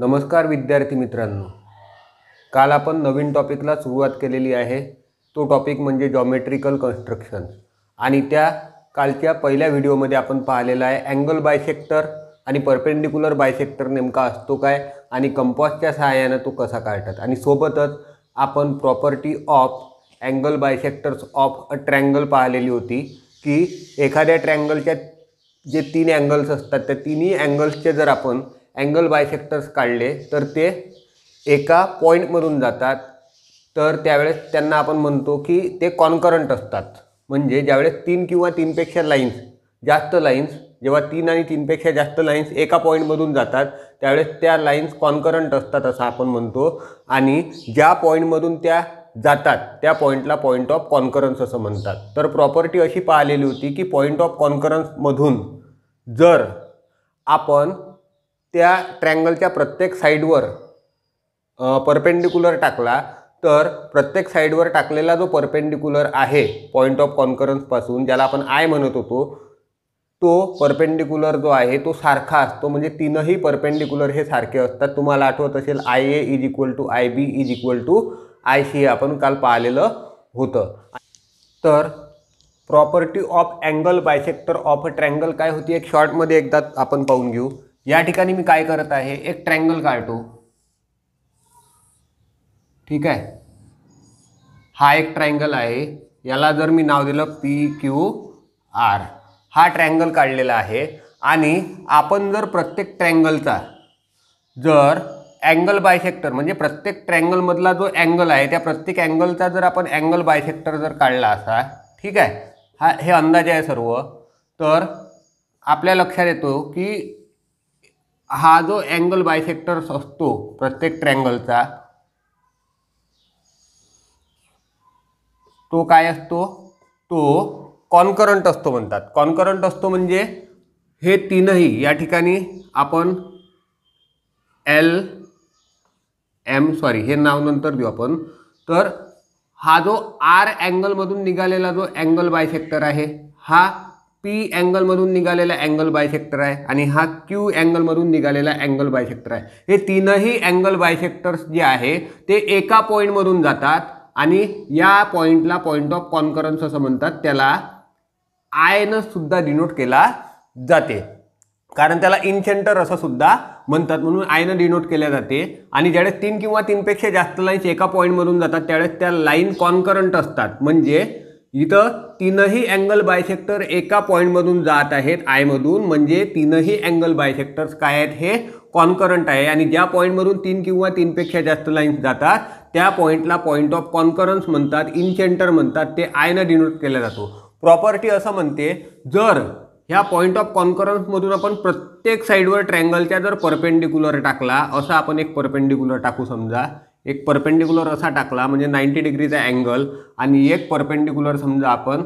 नमस्कार विद्यार्थी मित्रांनो काल आपण नवीन टॉपिकला सुरुवात केलेली आहे तो टॉपिक म्हणजे जॉमेट्रिकल कन्स्ट्रक्शन आणि त्या कालच्या पहिल्या व्हिडिओमध्ये आपण पाहिलेला आहे अँगल बायसेक्टर आणि परपेंडिक्युलर बायसेक्टर नेमका असतो काय आणि कंपॉसच्या सहाय्यानं तो कसा काढतात आणि सोबतच आपण property of angle bisectors of a triangle पाहिलेली होती की एखाद्या ट्रँगलच्या जे तीन अँगल्स असतात त्या तिन्ही अँगल्सचे जर आपण अँगल बायसेक्टर्स काढले तर ते एका पॉईंटमधून जातात तर त्यावेळेस त्यांना आपण म्हणतो की ते कॉनकरंट असतात म्हणजे ज्यावेळेस तीन किंवा तीनपेक्षा लाईन्स जास्त लाईन्स जेव्हा तीन आणि तीनपेक्षा जास्त लाईन्स एका पॉईंटमधून जातात त्यावेळेस त्या लाईन्स कॉनकरंट असतात असं आपण म्हणतो आणि ज्या पॉईंटमधून त्या जातात त्या पॉईंटला पॉईंट ऑफ कॉन्करन्स असं म्हणतात तर प्रॉपर्टी अशी पाहिलेली होती की पॉईंट ऑफ कॉन्करन्समधून जर आपण त्या ट्रँगलच्या प्रत्येक साईडवर परपेंडिक्युलर टाकला तर प्रत्येक साईडवर टाकलेला जो परपेंडिक्युलर आहे पॉईंट ऑफ कॉन्करन्सपासून ज्याला आपण आय म्हणत होतो तो परपेंडिक्युलर जो आहे तो सारखा असतो म्हणजे तीनही परपेंडिक्युलर हे सारखे असतात तुम्हाला आठवत असेल I A is equal to I B is equal to I C आपण काल पाहिलेलं होतं तर property of angle bisector of a triangle काय होती एक शॉर्टमध्ये एकदा आपण पाहून घेऊ या ठिकाणी मी काय करत आहे एक ट्रँगल काढतो ठीक आहे हा एक ट्रँगल आहे याला जर मी नाव दिलं पी क्यू आर हा ट्रँगल काढलेला आहे आणि आपण जर प्रत्येक ट्रँगलचा जर अँगल बायसेक्टर म्हणजे प्रत्येक ट्रँगलमधला जो अँगल आहे त्या प्रत्येक अँगलचा जर आपण अँगल बायसेक्टर जर काढला असा ठीक आहे हा हे अंदाजे आहे सर्व तर आपल्या लक्षात येतो की हा जो अँगल बायसेक्टर असतो प्रत्येक ट्रँगलचा तो काय असतो तो कॉनकरंट असतो म्हणतात कॉनकरंट असतो म्हणजे हे तीनही या ठिकाणी आपण एल एम सॉरी हे नाव नंतर देऊ आपण तर हा जो आर अँगलमधून निघालेला जो अँगल बायसेक्टर आहे हा पी अँगलमधून निघालेला अँगल सेक्टर आहे आणि हा क्यू अँगलमधून निघालेला अँगल सेक्टर आहे हे तीनही अँगल बायसेक्टर्स जे आहे ते एका पॉईंटमधून जातात आणि या पॉईंटला पॉईंट ऑफ कॉन्करन्स असं म्हणतात त्याला आयनं सुद्धा डिनोट केला जाते कारण त्याला इनसेंटर असं सुद्धा म्हणतात म्हणून आयनं डिनोट केल्या जाते आणि ज्यावेळेस तीन किंवा तीनपेक्षा जास्त लाईन्स एका पॉईंटमधून जातात त्यावेळेस त्या लाईन कॉन्करंट असतात म्हणजे इथं तीनही अँगल बायसेक्टर एका पॉईंटमधून जात आहेत आयमधून म्हणजे तीनही अँगल बायसेक्टर्स काय आहेत हे कॉन्करंट आहे आणि ज्या पॉईंटमधून तीन किंवा तीनपेक्षा जास्त लाईन्स जातात त्या पॉईंटला पॉईंट ऑफ कॉन्करन्स म्हणतात इन सेंटर म्हणतात ते आयनं डिनोट केला जातो प्रॉपर्टी असं म्हणते जर ह्या पॉईंट ऑफ कॉन्करन्समधून आपण प्रत्येक साईडवर ट्रँगलच्या जर परपेंडिक्युलर टाकला असं आपण एक परपेंडिक्युलर टाकू समजा एक परपेंडिक्युलर असा टाकला म्हणजे नाईंटी डिग्रीचा अँगल आणि एक परपेंडिक्युलर समजा आपण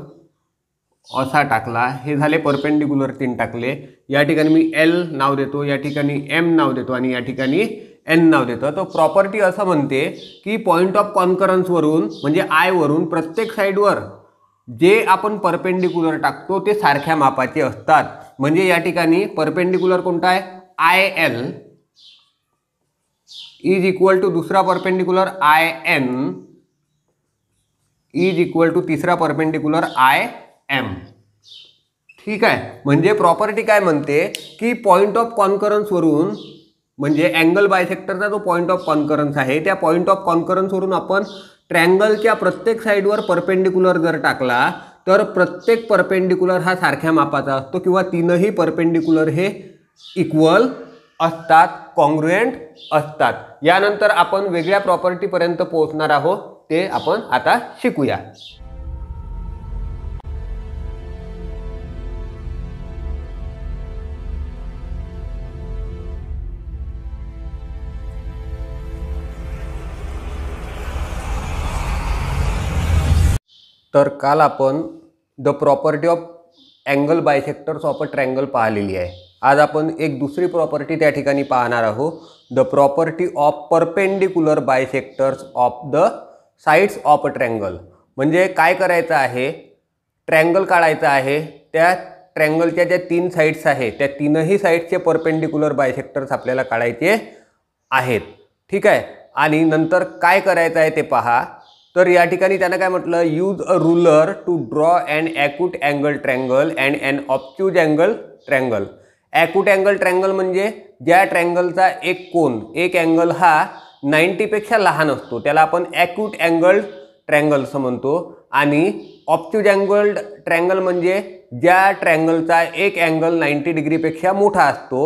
असा टाकला हे झाले परपेंडिक्युलर तीन टाकले या ठिकाणी मी एल नाव देतो या ठिकाणी एम नाव देतो आणि या ठिकाणी एन नाव देतं तर प्रॉपर्टी असं म्हणते की पॉईंट ऑफ कॉन्करन्सवरून म्हणजे आयवरून प्रत्येक साईडवर जे आपण परपेंडिक्युलर टाकतो ते सारख्या मापाचे असतात म्हणजे या ठिकाणी परपेंडिक्युलर कोणता आहे I L is equal to दुसरा perpendicular I N is equal to तिसरा परपेंडिक्युलर आय एम ठीक आहे म्हणजे प्रॉपर्टी काय म्हणते की पॉईंट ऑफ कॉन्करन्सवरून म्हणजे अँगल बायसेक्टरचा जो पॉईंट ऑफ कॉन्करन्स आहे त्या पॉईंट ऑफ कॉन्करन्सवरून आपण ट्रँगलच्या प्रत्येक साईडवर परपेंडिक्युलर जर टाकला तर प्रत्येक परपेंडिक्युलर हा सारख्या मापाचा असतो किंवा तीनही परपेंडिक्युलर हे इक्वल असतात कॉन्ग्रुएंट असतात यानंतर आपण वेगळ्या प्रॉपर्टीपर्यंत पोहोचणार आहोत ते आपण आता शिकूया तर काल आपण the property of angle bisectors of a triangle पाहिलेली आहे आज आपण एक दुसरी प्रॉपर्टी त्या ठिकाणी पाहणार आहोत the property of perpendicular bisectors of the sides of a triangle म्हणजे काय करायचं आहे ट्रँगल काढायचं आहे त्या ट्रँगलच्या ज्या तीन साईड्स आहे त्या तीनही साईड्सचे परपेंडिक्युलर बायसेक्टर्स आपल्याला काढायचे आहेत ठीक आहे आणि नंतर काय करायचं आहे ते पहा तर या ठिकाणी त्यानं काय म्हटलं use a ruler to draw and acute angle triangle and and obtuse angle triangle acute angle triangle म्हणजे ज्या ट्रँगलचा एक कोन एक अँगल हा नाईंटीपेक्षा लहान असतो त्याला आपण ॲक्यूट अँगल ट्रँगल असं म्हणतो आणि ऑप्च्युज अँगल ट्रँगल म्हणजे ज्या ट्रँगलचा एक अँगल नाईंटी डिग्रीपेक्षा मोठा असतो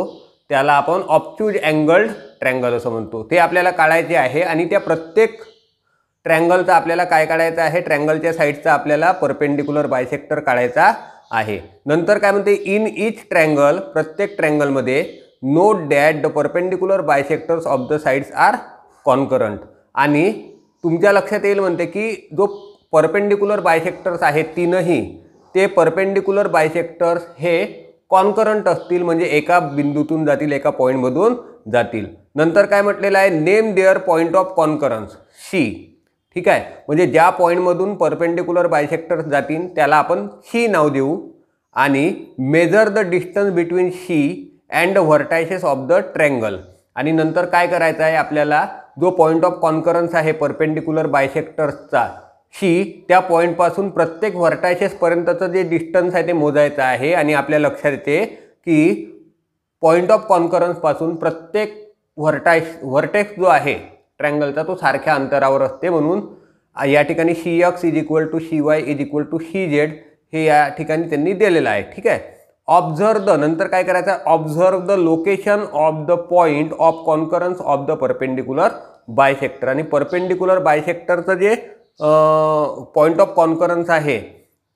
त्याला आपण ऑप्च्युज अँगल ट्रँगल असं म्हणतो ते आपल्याला काढायचे आहे आणि त्या प्रत्येक ट्रँगलचा आपल्याला काय काढायचं आहे ट्रँगलच्या साईडचा आपल्याला परपेंडिक्युलर बायसेक्टर काढायचा आहे नंतर काय म्हणते इन इच ट्रँगल प्रत्येक ट्रँगलमध्ये know that the perpendicular bisectors of the sides are concurrent आणि तुमच्या लक्षात येईल म्हणते की जो परपेंडिक्युलर बायसेक्टर्स आहेत तीनही ते परपेंडिक्युलर बायसेक्टर्स हे कॉन्करंट असतील म्हणजे एका बिंदूतून जातील एका पॉईंटमधून जातील नंतर काय म्हटलेलं आहे name their point of concurrence C ठीक आहे म्हणजे ज्या पॉईंटमधून पर्पेंडिक्युलर बायसेक्टर्स जातील त्याला आपण सी नाव देऊ आणि measure the distance between C and vertices of the triangle आणि नंतर काय करायचं आहे आपल्याला जो पॉईंट ऑफ कॉन्करन्स आहे परपेंडिक्युलर बायसेक्टर्सचा शी त्या पॉईंटपासून प्रत्येक व्हर्टायसेसपर्यंतचं जे डिस्टन्स आहे ते मोजायचं आहे आणि आपल्या लक्षात येते की पॉईंट ऑफ कॉन्करन्सपासून प्रत्येक व्हर्टायस व्हर्टेक्स जो आहे ट्रँगलचा तो सारख्या अंतरावर असते म्हणून या ठिकाणी C X is equal to C Y is equal to C Z हे या ठिकाणी त्यांनी दिलेलं आहे ठीक आहे ऑब्झर्व द नंतर काय करायचं आहे observe the location of the point of concurrence of the perpendicular bisector आणि परपेंडिक्युलर बायसेक्टरचं जे पॉईंट ऑफ कॉन्करन्स आहे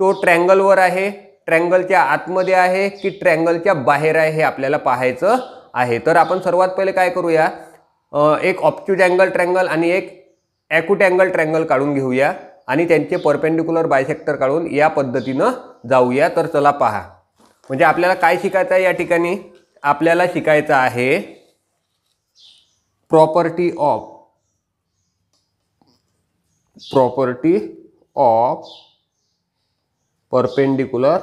तो ट्रँगलवर आहे ट्रँगलच्या आतमध्ये आहे की ट्रँगलच्या बाहेर आहे हे आपल्याला पाहायचं आहे तर आपण सर्वात पहिले काय करूया एक ऑप्क्यूट अँगल ट्रँगल आणि एक ॲक्यूट अँगल ट्रँगल काढून घेऊया आणि त्यांचे परपेंडिक्युलर बायसेक्टर काढून या पद्धतीनं जाऊया तर चला पहा म्हणजे आपल्याला काय शिकायचं आहे या ठिकाणी आपल्याला शिकायचं आहे property of property of perpendicular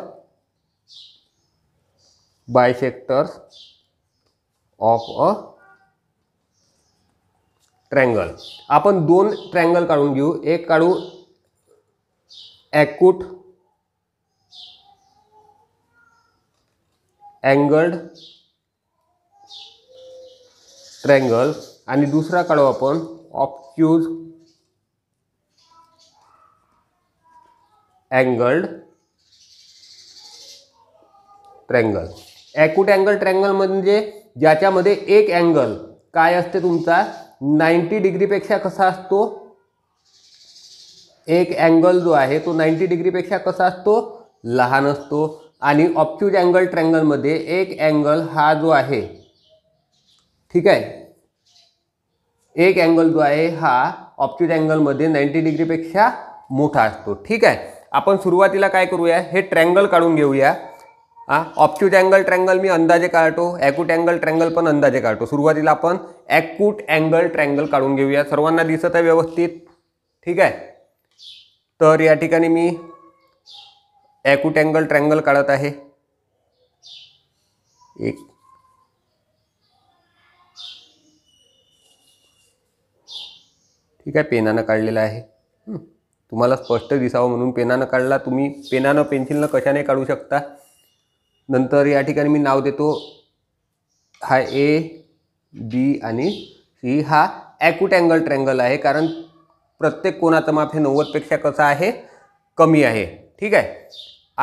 bisectors of a triangle आपण दोन ट्रँगल काढून घेऊ एक काढू ॲक्यूट अँगल्ड ट्रँगल आणि दुसरा काढू आपण obtuse angled triangle acute angle triangle म्हणजे ज्याच्यामध्ये एक अँगल काय असते तुमचा नाईंटी डिग्रीपेक्षा कसा असतो एक अँगल जो आहे तो नाईंटी डिग्रीपेक्षा कसा असतो लहान असतो आणि ऑप्च्यूज अँगल ट्रँगलमध्ये एक अँगल हा जो आहे ठीक आहे एक अँगल जो आहे हा ऑप्च्यूज अँगलमध्ये नाईंटी डिग्रीपेक्षा मोठा असतो ठीक आहे आपण सुरुवातीला काय करूया हे ट्रँगल काढून घेऊया हा ऑप्च्युट अँगल ट्रँगल मी अंदाजे काढतो ॲक्यूट अँगल ट्रँगल पण अंदाजे काढतो सुरुवातीला आपण ॲक्यूट अँगल ट्रँगल काढून घेऊया सर्वांना दिसत आहे व्यवस्थित ठीक आहे तर या ठिकाणी मी ॲक्यूट अँगल ट्रँगल काढत आहे एक ठीक आहे पेनानं काढलेलं आहे तुम्हाला स्पष्ट दिसावं म्हणून पेनानं काढला तुम्ही पेनानं पेन्सिलनं कशाने काढू शकता नंतर या ठिकाणी मी नाव देतो हा ए बी आणि सी हा ॲक्यूट अँगल ट्रँगल आहे कारण प्रत्येक कोणाचं माप हे नव्वदपेक्षा कसं आहे कमी आहे ठीक आहे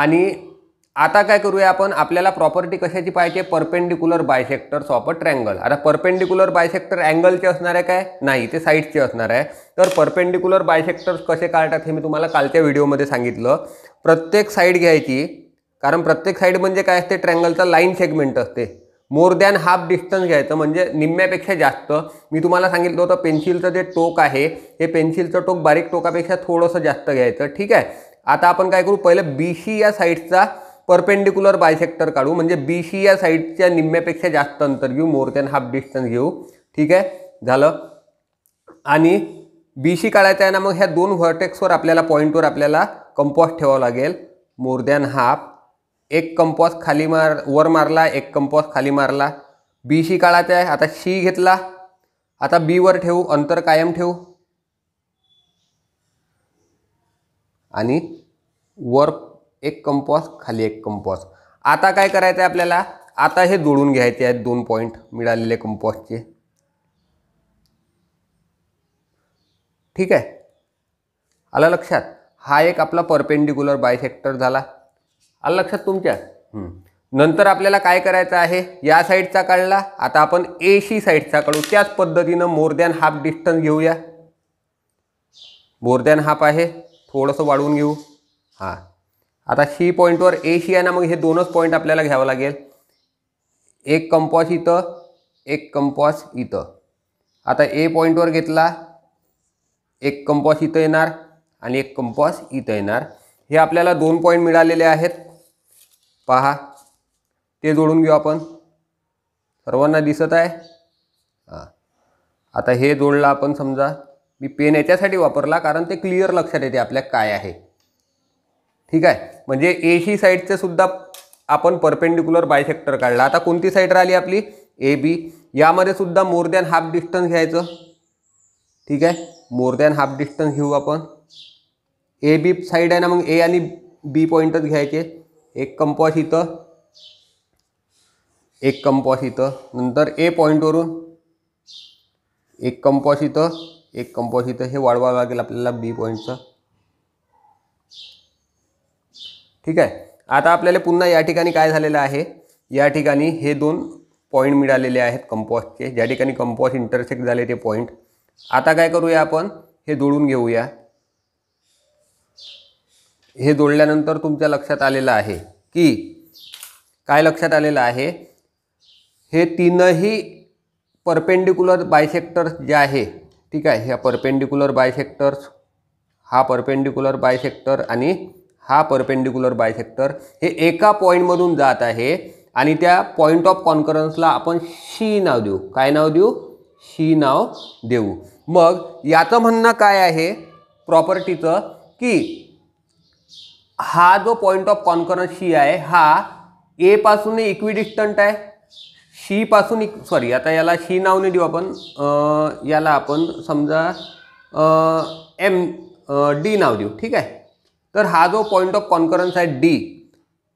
आणि आता काय करूया आपण आपल्याला प्रॉपर्टी कशाची पाहिजे perpendicular bisector of a triangle आता परपेंडिक्युलर बायसेक्टर अँगलचे असणार आहे काय नाही ते साईडचे असणार आहे तर परपेंडिक्युलर बायसेक्टर्स कसे काढतात हे मी तुम्हाला कालच्या व्हिडिओमध्ये सांगितलं प्रत्येक साईड घ्यायची कारण प्रत्येक साईड म्हणजे काय असते ट्रँगलचा लाईन सेगमेंट असते मोर दॅन हाफ डिस्टन्स घ्यायचं म्हणजे निम्म्यापेक्षा जास्त मी तुम्हाला सांगितलं होतं पेन्सिलचं जे टोक आहे हे पेन्सिलचं टोक बारीक टोकापेक्षा थोडंसं जास्त घ्यायचं ठीक आहे आता आपण काय करू पहिलं बी सी या साईडचा परपेंडिक्युलर बायसेक्टर काढू म्हणजे बी सी या साईडच्या निम्म्यापेक्षा जास्त अंतर घेऊ मोर दॅन हाफ डिस्टन्स घेऊ ठीक आहे झालं आणि बी सी काढायचं आहे ना मग ह्या दोन व्हर्टेक्सवर आपल्याला पॉईंटवर आपल्याला कंपॉस्ट ठेवावं लागेल मोर दॅन हाफ एक कंपॉस खाली मार वर मारला एक कंपॉस खाली मारला बी शी काळाचा आहे आता शी घेतला आता बी वर ठेवू अंतर कायम ठेवू आणि वर एक कंपॉस खाली एक कंपॉस आता काय करायचं आहे आपल्याला आता हे जोडून घ्यायचे आहेत दोन पॉईंट मिळालेले कंपॉसचे ठीक आहे आलं लक्षात हा एक आपला परपेंडिक्युलर बायसेक्टर झाला आलं लक्षात तुमच्या नंतर आपल्याला काय करायचं आहे या साईडचा काढला आता आपण ए सी साईडचा काढू त्याच पद्धतीनं मोर दॅन हाफ डिस्टन्स घेऊया मोर दॅन हाफ आहे थोडंसं वाढवून घेऊ हां आता शी पॉईंटवर एशी आहे ना मग हे दोनच पॉईंट आपल्याला घ्यावं लागेल एक कंपॉस इथं एक कंपॉस इथं आता ए पॉईंटवर घेतला एक कंपॉस इथं येणार आणि एक कंपॉस इथं येणार हे आपल्याला दोन पॉईंट मिळालेले आहेत पहा ते जोडून घेऊ आपण सर्वांना दिसत आहे हां आता हे जोडलं आपण समजा मी पेन याच्यासाठी वापरला कारण ते क्लिअर लक्षात येते आपल्या काय आहे ठीक आहे म्हणजे एशी साईडचे सुद्धा आपण परपेंडिक्युलर बायसेक्टर काढला आता कोणती साईड राहिली आपली ए बी यामध्ये सुद्धा मोर दॅन हाफ डिस्टन्स घ्यायचं ठीक आहे मोर दॅन हाफ डिस्टन्स घेऊ आपण ए बी साईड आहे ना मग ए आणि बी पॉईंटच घ्यायचे एक कंपॉस इथं एक कंपॉस इथं नंतर ए पॉईंटवरून एक कंपॉस इथं एक कंपॉस इथं हे वाढवावं लागेल आपल्याला बी पॉईंटचं ठीक आहे आता आपल्याला पुन्हा या ठिकाणी काय झालेलं आहे या ठिकाणी हे दोन पॉईंट मिळालेले आहेत कंपॉसचे ज्या ठिकाणी कंपॉस इंटरसेक्ट झाले ते पॉईंट आता काय करूया आपण हे जोडून घेऊया हे जोडल्यानंतर तुमच्या लक्षात आलेलं आहे की काय लक्षात आलेलं आहे हे तीनही परपेंडिक्युलर बायसेक्टर्स जे आहे ठीक आहे ह्या परपेंडिक्युलर बायसेक्टर्स हा परपेंडिक्युलर बायसेक्टर आणि हा परपेंडिक्युलर बायसेक्टर हे एका पॉईंटमधून जात आहे आणि त्या पॉईंट ऑफ कॉन्करन्सला आपण शी नाव देऊ काय नाव देऊ शी नाव देऊ मग याचं म्हणणं काय आहे प्रॉपर्टीचं की हा जो पॉईंट ऑफ सी आहे हा ए पासून इक्विडिस्टंट आहे सी पासून इक सॉरी आता याला शी नाही देऊ आपण याला आपण समजा एम डी नाव देऊ ठीक आहे तर हा जो पॉईंट ऑफ कॉन्करन्स आहे डी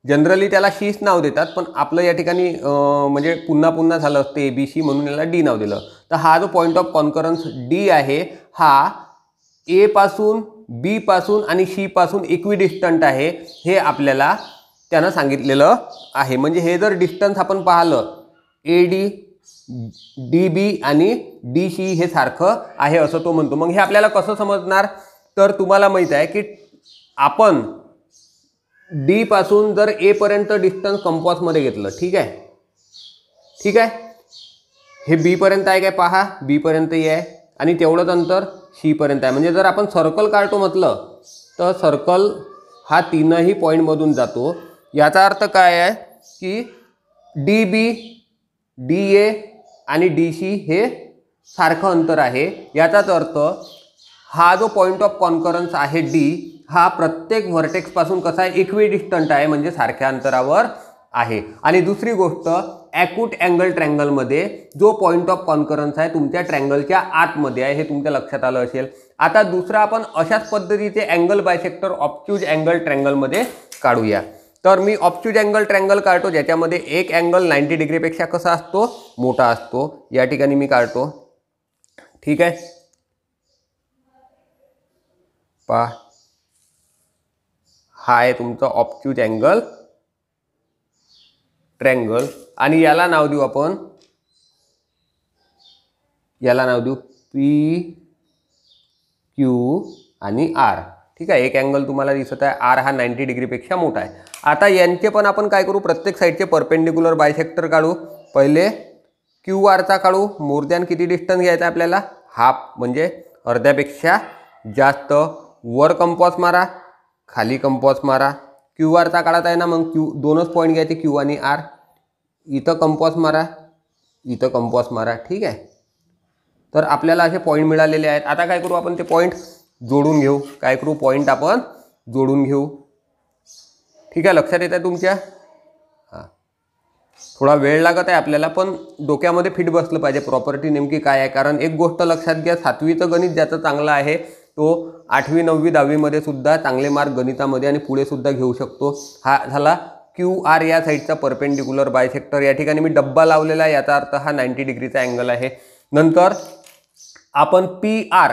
जनरली त्याला शीच नाव देतात पण आपलं या ठिकाणी म्हणजे पुन्हा पुन्हा झालं असतं ए बी सी म्हणून याला डी नाव दिलं तर हा जो पॉईंट ऑफ कॉन्करन्स डी आहे हा एपासून बी पासून आणि सी पासून इक्वी डिस्टंट आहे हे आपल्याला त्यानं सांगितलेलं आहे म्हणजे हे जर डिस्टन्स आपण पाहिलं ए डी डी बी आणि डी सी हे सारखं आहे असं तो म्हणतो मग हे आपल्याला कसं समजणार तर तुम्हाला माहीत आहे की आपण डीपासून पासून जर एपर्यंत डिस्टन्स कंपॉसमध्ये घेतलं ठीक आहे ठीक आहे हे बीपर्यंत आहे काय पहा बीपर्यंतही आहे आणि तेवढंच अंतर सीपर्यंत आहे म्हणजे जर आपण सर्कल काढतो म्हटलं तर सर्कल हा तीनही पॉईंटमधून जातो याचा अर्थ काय आहे की डी बी डी ए आणि डी सी हे सारखं अंतर आहे याचाच अर्थ हा जो पॉईंट ऑफ कॉन्करन्स आहे डी हा प्रत्येक व्हर्टेक्सपासून कसा आहे डिस्टंट आहे म्हणजे सारख्या अंतरावर आहे आणि दुसरी गोष्ट ॲक्यूट अँगल ट्रँगलमध्ये जो पॉईंट ऑफ कॉन्करन्स आहे तुमच्या ट्रँगलच्या आतमध्ये आहे हे तुमच्या लक्षात आलं असेल आता दुसरा आपण अशाच पद्धतीचे अँगल बायसेक्टर ऑप्च्यूज अँगल ट्रँगलमध्ये काढूया तर मी ऑप्च्यूज अँगल ट्रँगल काढतो ज्याच्यामध्ये एक अँगल नाईन्टी डिग्रीपेक्षा कसा असतो मोठा असतो या ठिकाणी मी काढतो ठीक आहे पा हा आहे तुमचा ऑप्च्यूज अँगल ट्रँगल आणि याला नाव देऊ आपण याला नाव देऊ पी क्यू आणि आर ठीक आहे एक अँगल तुम्हाला दिसत आहे आर हा नाईन्टी डिग्रीपेक्षा मोठा आहे आता यांचे पण आपण काय करू प्रत्येक साईडचे परपेंडिक्युलर बायसेक्टर काढू पहिले क्यू आरचा काढू मोर दॅन किती डिस्टन्स घ्यायचा आपल्याला हाफ म्हणजे अर्ध्यापेक्षा जास्त वर कंपॉस मारा खाली कंपॉस मारा क्यू आरचा काढत आहे ना मग क्यू दोनच पॉईंट घ्यायचे क्यू आणि आर इथं कंपॉस मारा इथं कंपॉस मारा ठीक आहे तर आपल्याला असे पॉईंट मिळालेले आहेत आता काय करू आपण ते पॉईंट जोडून घेऊ काय करू पॉईंट आपण जोडून घेऊ ठीक आहे लक्षात येत आहे तुमच्या हां थोडा वेळ लागत आहे आपल्याला पण डोक्यामध्ये फिट बसलं पाहिजे प्रॉपर्टी नेमकी काय आहे कारण एक गोष्ट लक्षात घ्या सातवीचं गणित ज्याचं चांगलं आहे तो आठवी नववी दहावीमध्ये सुद्धा चांगले मार्क गणितामध्ये आणि पुढे सुद्धा घेऊ शकतो हा झाला क्यू आर या साईडचा परपेंडिक्युलर बायसेक्टर या ठिकाणी मी डब्बा लावलेला आहे याचा अर्थ हा नाईन्टी डिग्रीचा अँगल आहे नंतर आपण पी आर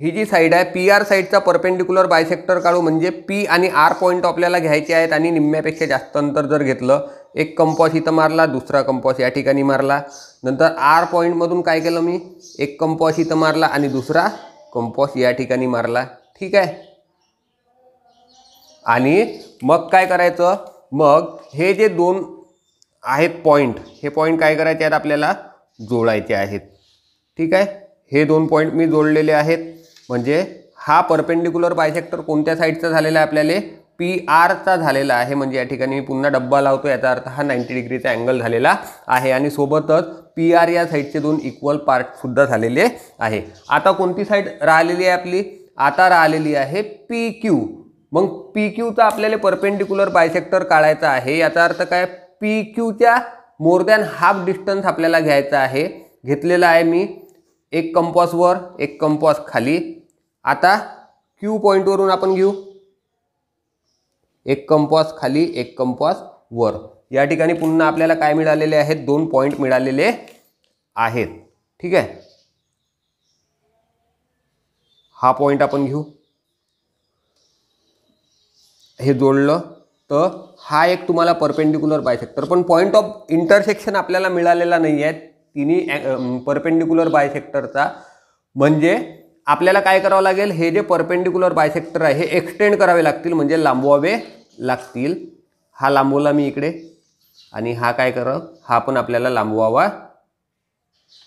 ही जी साईड आहे पी आर साईडचा परपेंडिक्युलर बायसेक्टर काढू म्हणजे पी आणि आर पॉईंट आपल्याला घ्यायचे आहेत आणि निम्म्यापेक्षा जास्त अंतर जर घेतलं एक कंपॉस इथं मारला दुसरा कंपॉस या ठिकाणी मारला नंतर आर पॉईंटमधून काय केलं मी एक कंपॉस इथं मारला आणि दुसरा कंपॉस या ठिकाणी मारला ठीक आहे आणि मग काय करायचं मग हे जे दोन आहेत पॉईंट हे पॉईंट काय करायचे आहेत आपल्याला जोडायचे आहेत ठीक आहे हे दोन पॉईंट मी जोडलेले आहेत म्हणजे हा परपेंडिक्युलर बायसेक्टर कोणत्या साईडचा झालेला आहे आपल्याला पी आरचा झालेला आहे म्हणजे या ठिकाणी मी पुन्हा डब्बा लावतो याचा अर्थ हा नाईन्टी डिग्रीचा अँगल झालेला आहे आणि सोबतच पी आर या साईडचे दोन इक्वल पार्टसुद्धा झालेले आहे आता कोणती साईड राहिलेली आहे आपली आता राहिलेली आहे पी क्यू मग पी क्यूचा आपल्याला परपेंडिक्युलर बायसेक्टर काढायचा आहे याचा अर्थ काय पी क्यूच्या मोर दॅन हाफ डिस्टन्स आपल्याला घ्यायचा आहे घेतलेला आहे मी एक वर एक कंपॉस खाली आता क्यू पॉईंटवरून आपण घेऊ एक कंपॉस खाली एक कंपॉस वर या ठिकाणी पुन्हा आपल्याला काय मिळालेले आहेत दोन पॉईंट मिळालेले आहेत ठीक आहे हा पॉईंट आपण घेऊ हे जोडलं तर हा एक तुम्हाला परपेंडिक्युलर बायसेक्टर पण पॉईंट ऑफ इंटरसेक्शन आपल्याला मिळालेला नाही आहे तिन्ही परपेंडिक्युलर बायसेक्टरचा म्हणजे आपल्याला काय करावं लागेल हे जे परपेंडिक्युलर बायसेक्टर आहे हे एक्सटेंड करावे लागतील म्हणजे लांबवावे लागतील हा लांबवला मी इकडे आणि हा काय करा हा पण आपल्याला लांबवावा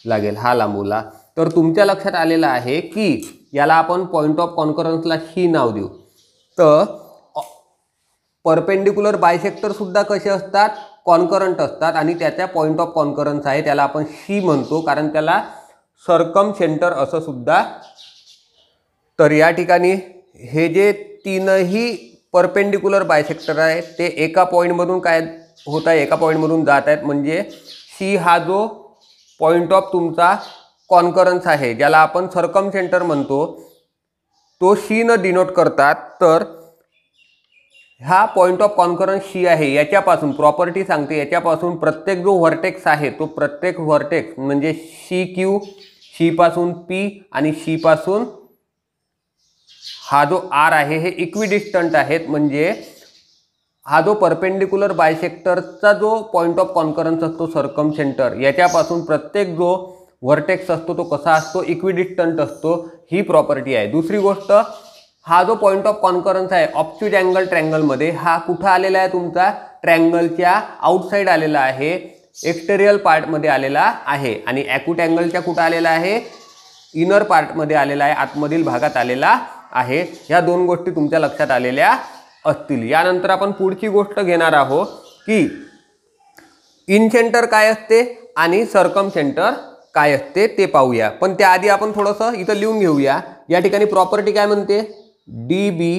लागेल हा लांबवला तर तुमच्या लक्षात आलेलं आहे की याला आपण पॉईंट ऑफ कॉन्करन्सला ही नाव देऊ तर परपेंडिक्युलर बायसेक्टरसुद्धा कसे असतात कॉन्करंट असतात आणि त्याच्या पॉईंट ऑफ कॉन्करन्स आहे त्याला आपण शी म्हणतो कारण त्याला सरकम सेंटर असं सुद्धा तर या ठिकाणी हे जे तीनही परपेंडिक्युलर बायसेक्टर आहे ते एका पॉईंटमधून काय होत आहे एका पॉईंटमधून जात आहेत म्हणजे सी हा जो पॉईंट ऑफ तुमचा कॉन्करन्स आहे ज्याला आपण सरकम सेंटर म्हणतो तो सी न डिनोट करतात तर हा पॉईंट ऑफ कॉन्करन्स सी आहे याच्यापासून प्रॉपर्टी सांगते याच्यापासून प्रत्येक जो व्हर्टेक्स आहे तो प्रत्येक व्हर्टेक्स म्हणजे सी क्यू शीपासून पी आणि शीपासून हा जो आर आहे हे इक्विडिस्टंट आहेत म्हणजे हा जो परपेंडिक्युलर बायसेक्टरचा जो पॉईंट ऑफ कॉन्करन्स असतो सर्कम सेंटर याच्यापासून प्रत्येक जो व्हर्टेक्स असतो तो कसा असतो इक्विडिस्टंट असतो ही प्रॉपर्टी आहे दुसरी गोष्ट हा जो पॉईंट ऑफ कॉन्करन्स आहे ऑप्च्युट अँगल ट्रँगलमध्ये हा कुठं आलेला आहे तुमचा ट्रँगलच्या आउटसाईड आलेला आहे एक्स्टेरियल पार्टमध्ये आलेला आहे आणि ॲक्यूट अँगलच्या कुठं आलेला आहे इनर पार्टमध्ये आलेला आहे आतमधील भागात आलेला आहे ह्या दोन गोष्टी तुमच्या लक्षात आलेल्या असतील यानंतर आपण पुढची गोष्ट घेणार आहोत की इन सेंटर काय असते आणि सरकम सेंटर काय असते ते पाहूया पण त्याआधी आपण थोडंसं इथं लिहून घेऊया या ठिकाणी प्रॉपर्टी काय म्हणते D B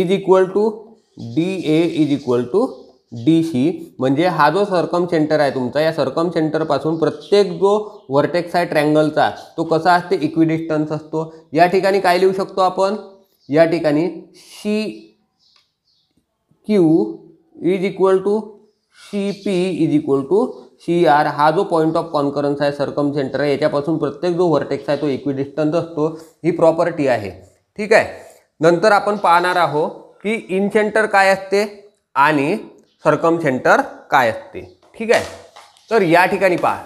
is equal to D A is equal to D C म्हणजे हा जो सरकम सेंटर आहे तुमचा या सरकम सेंटरपासून प्रत्येक जो व्हर्टेक्स आहे ट्रँगलचा तो कसा असते इक्विडिस्टन्स असतो या ठिकाणी काय लिहू शकतो आपण या ठिकाणी C Q is equal to C P is equal to C R हा जो पॉईंट ऑफ कॉन्करन्स आहे सरकम सेंटर आहे याच्यापासून प्रत्येक जो व्हर्टेक्स आहे तो इक्विडिस्टन्स असतो ही प्रॉपर्टी आहे ठीक आहे नंतर आपण पाहणार आहोत की इन सेंटर काय असते आणि सरकम सेंटर काय असते ठीक आहे तर या ठिकाणी पहा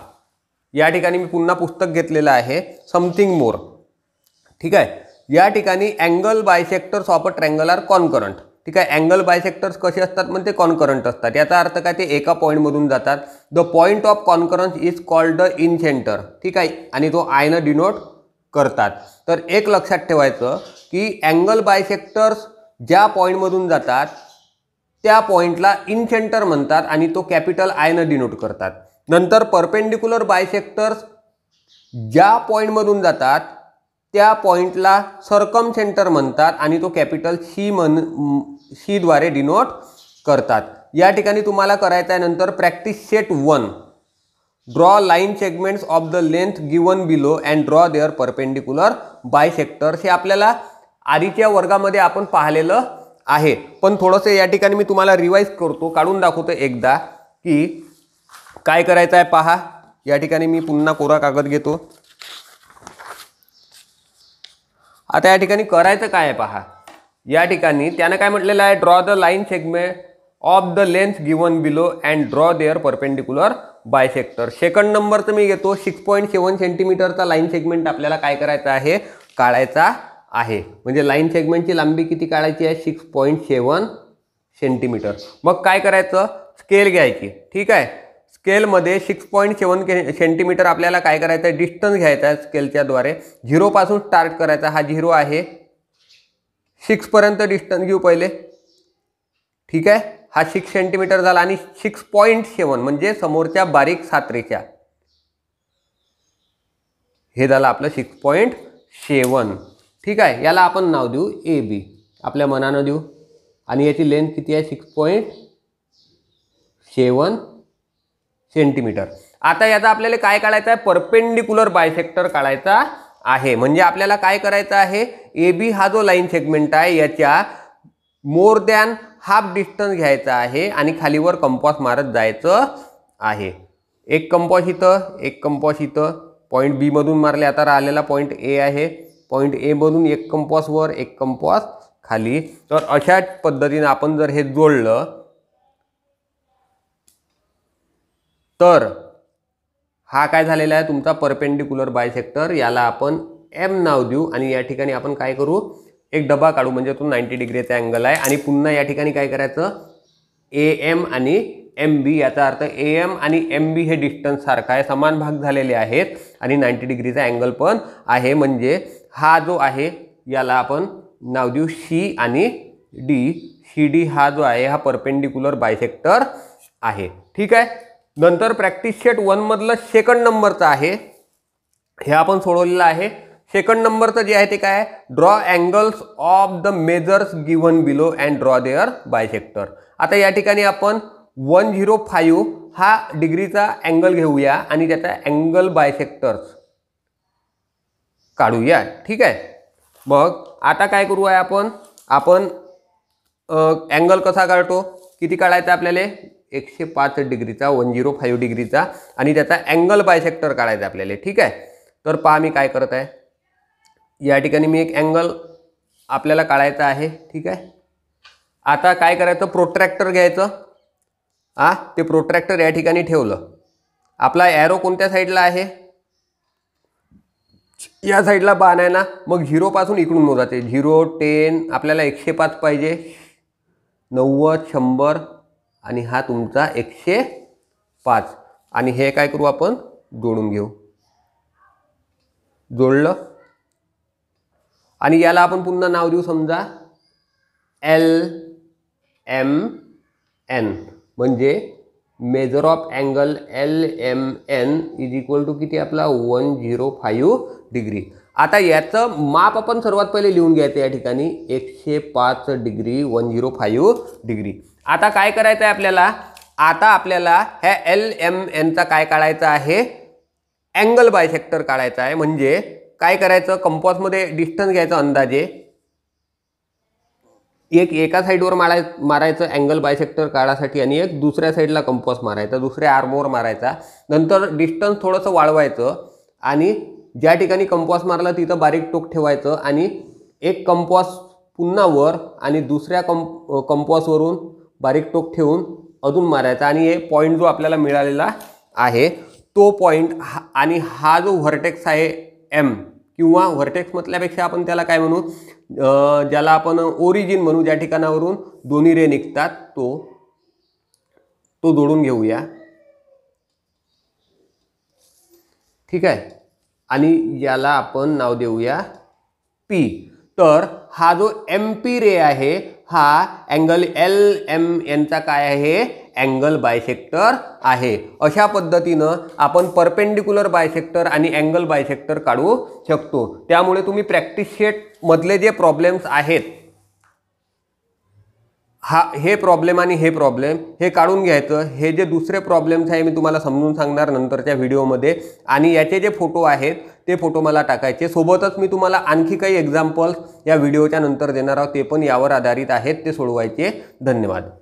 या ठिकाणी मी पुन्हा पुस्तक घेतलेलं आहे समथिंग मोर ठीक आहे या ठिकाणी angle bisectors of a triangle concurrent ठीक आहे अँगल बायसेक्टर्स कसे असतात म्हणजे कॉनकरंट असतात याचा अर्थ काय ते एका पॉईंटमधून जातात the point of concurrent is called the incentre ठीक आहे आणि तो आयनं डिनोट करतात तर एक लक्षात ठेवायचं की अँगल बायसेक्टर्स ज्या पॉईंटमधून जातात त्या पॉईंटला इनसेंटर म्हणतात आणि तो कॅपिटल आयनं डिनोट करतात नंतर परपेंडिक्युलर बायसेक्टर्स ज्या पॉईंटमधून जातात त्या पॉईंटला सरकम सेंटर म्हणतात आणि तो कॅपिटल सी म्हण सीद्वारे डिनोट करतात या ठिकाणी तुम्हाला करायचं आहे नंतर practice set one draw line segments of the length given below and draw their perpendicular bisectors हे आपल्याला आधीच्या वर्गामध्ये आपण पाहिलेलं आहे पण थोडंसं या ठिकाणी मी तुम्हाला रिवाईज करतो काढून दाखवतो एकदा की काय करायचं आहे पहा या ठिकाणी मी पुन्हा कोरा कागद घेतो आता या ठिकाणी करायचं काय आहे पहा या ठिकाणी त्यानं काय म्हटलेलं आहे draw the line segment of the length given below and draw their perpendicular bisector second नंबरचं मी घेतो सिक्स पॉईंट सेवन सेंटीमीटरचा लाईन सेगमेंट आपल्याला काय करायचं आहे काढायचा आहे म्हणजे लाईन सेगमेंटची लांबी किती काढायची आहे सिक्स पॉईंट सेवन सेंटीमीटर मग काय करायचं स्केल घ्यायची ठीक आहे स्केलमध्ये सिक्स पॉईंट सेवन के सेंटीमीटर आपल्याला काय करायचं आहे डिस्टन्स घ्यायचा आहे स्केलच्याद्वारे झिरोपासून स्टार्ट करायचा हा झिरो आहे सिक्सपर्यंत डिस्टन्स घेऊ पहिले ठीक आहे हा सिक्स सेंटीमीटर झाला आणि सिक्स पॉईंट सेवन म्हणजे समोरच्या बारीक सात्रेच्या हे झालं आपलं सिक्स पॉईंट सेवन ठीक आहे याला आपण नाव देऊ ए बी आपल्या मनानं देऊ आणि याची लेंथ किती आहे सिक्स पॉईंट सेवन सेंटीमीटर आता याचा आपल्याला काय काढायचं आहे परपेंडिक्युलर बायसेक्टर काढायचा आहे म्हणजे आपल्याला काय करायचं आहे ए बी हा जो लाईन सेगमेंट आहे याच्या मोर दॅन हाफ डिस्टन्स घ्यायचा आहे आणि खालीवर कंपॉस मारत जायचं आहे एक कंपॉस इथं एक कंपॉस इथं पॉईंट बीमधून मारले आता राहिलेला पॉईंट ए आहे पॉईंट एमधून एक कंपॉसवर एक कंपॉस खाली तर अशा पद्धतीने आपण जर हे जोडलं तर हा काय झालेला आहे तुमचा परपेंडिक्युलर बायसेक्टर याला आपण एम नाव देऊ आणि या ठिकाणी आपण काय करू एक डबा काढू म्हणजे तो नाईन्टी डिग्रीचा अँगल आहे आणि पुन्हा या ठिकाणी काय करायचं ए एम आणि एम बी याचा अर्थ ए एम आणि एम बी हे डिस्टन्स सारखा आहे समान भाग झालेले आहेत आणि नाईन्टी डिग्रीचा अँगल पण आहे म्हणजे हा जो आहे याला आपण नाव देऊ सी आणि डी सी डी हा जो आहे हा परपेंडिक्युलर बायसेक्टर आहे ठीक आहे नंतर प्रॅक्टिस शेट वनमधलं सेकंड नंबरचा आहे हे आपण सोडवलेलं आहे सेकंड नंबरचं जे आहे ते काय draw angles of the measures given below and draw their bisector आता या ठिकाणी आपण वन झिरो फाईव्ह हा डिग्रीचा अँगल घेऊया आणि त्याचा अँगल बायसेक्टर्स काढूया ठीक आहे मग आता काय करू आहे आपण आपण अँगल कसा काढतो किती काढायचा आपल्याला एकशे पाच डिग्रीचा वन झिरो फाईव्ह डिग्रीचा आणि त्याचा अँगल बायसेक्टर काढायचा आपल्याला ठीक आहे तर पहा मी काय करत आहे या ठिकाणी मी एक अँगल आपल्याला काढायचा आहे ठीक आहे आता काय करायचं प्रोट्रॅक्टर घ्यायचं आ ते प्रोट्रॅक्टर या ठिकाणी ठेवलं आपला ॲरो कोणत्या साईडला आहे या साईडला बाण आहे ना मग झिरोपासून इकडून ते झिरो टेन आपल्याला एकशे पाच पाहिजे नव्वद शंभर आणि हा तुमचा एकशे पाच आणि हे काय करू आपण जोडून घेऊ जोडलं आणि याला आपण पुन्हा नाव देऊ समजा एल एम एन म्हणजे measure of angle L M N is equal to किती आपला वन झिरो फाईव्ह डिग्री आता याचं माप आपण सर्वात पहिले लिहून घ्यायचं या ठिकाणी एकशे पाच degree one zero five degree आता काय करायचं आहे आपल्याला आता आपल्याला ह्या एल एम एनचा काय काढायचा आहे अँगल बायसेक्टर काढायचा आहे म्हणजे काय करायचं कंपॉसमध्ये डिस्टन्स घ्यायचा अंदाजे एक एका साईडवर माराय मारायचं अँगल बायसेक्टर काढासाठी आणि एक दुसऱ्या साईडला कंपास मारायचा दुसऱ्या आर्मवर मारायचा नंतर डिस्टन्स थोडंसं वाढवायचं आणि ज्या ठिकाणी कंपास मारला तिथं बारीक टोक ठेवायचं आणि एक कंपास पुन्हा वर आणि दुसऱ्या कंप कंपॉसवरून बारीक टोक ठेवून अजून मारायचा आणि हे पॉईंट जो आपल्याला मिळालेला आहे तो पॉईंट हा आणि हा जो व्हर्टेक्स आहे एम किंवा व्हर्टेक्स म्हटल्यापेक्षा आपण त्याला काय म्हणू ज्याला आपण ओरिजिन म्हणू ज्या ठिकाणावरून दोन्ही रे निघतात तो तो जोडून घेऊया ठीक आहे आणि याला आपण नाव देऊया पी तर हा जो एम पी रे आहे हा अँगल एल एम यांचा काय आहे अँगल बायसेक्टर आहे अशा पद्धतीनं आपण परपेंडिक्युलर बायसेक्टर आणि अँगल बायसेक्टर काढू शकतो त्यामुळे तुम्ही प्रॅक्टिस शेटमधले जे प्रॉब्लेम्स आहेत हा हे प्रॉब्लेम आणि हे प्रॉब्लेम हे काढून घ्यायचं हे जे दुसरे प्रॉब्लेम्स आहे मी तुम्हाला समजून सांगणार नंतरच्या व्हिडिओमध्ये आणि याचे जे फोटो आहेत ते फोटो मला टाकायचे सोबतच मी तुम्हाला आणखी काही एक्झाम्पल्स या व्हिडिओच्या नंतर देणार आहोत ते पण यावर आधारित आहेत ते सोडवायचे धन्यवाद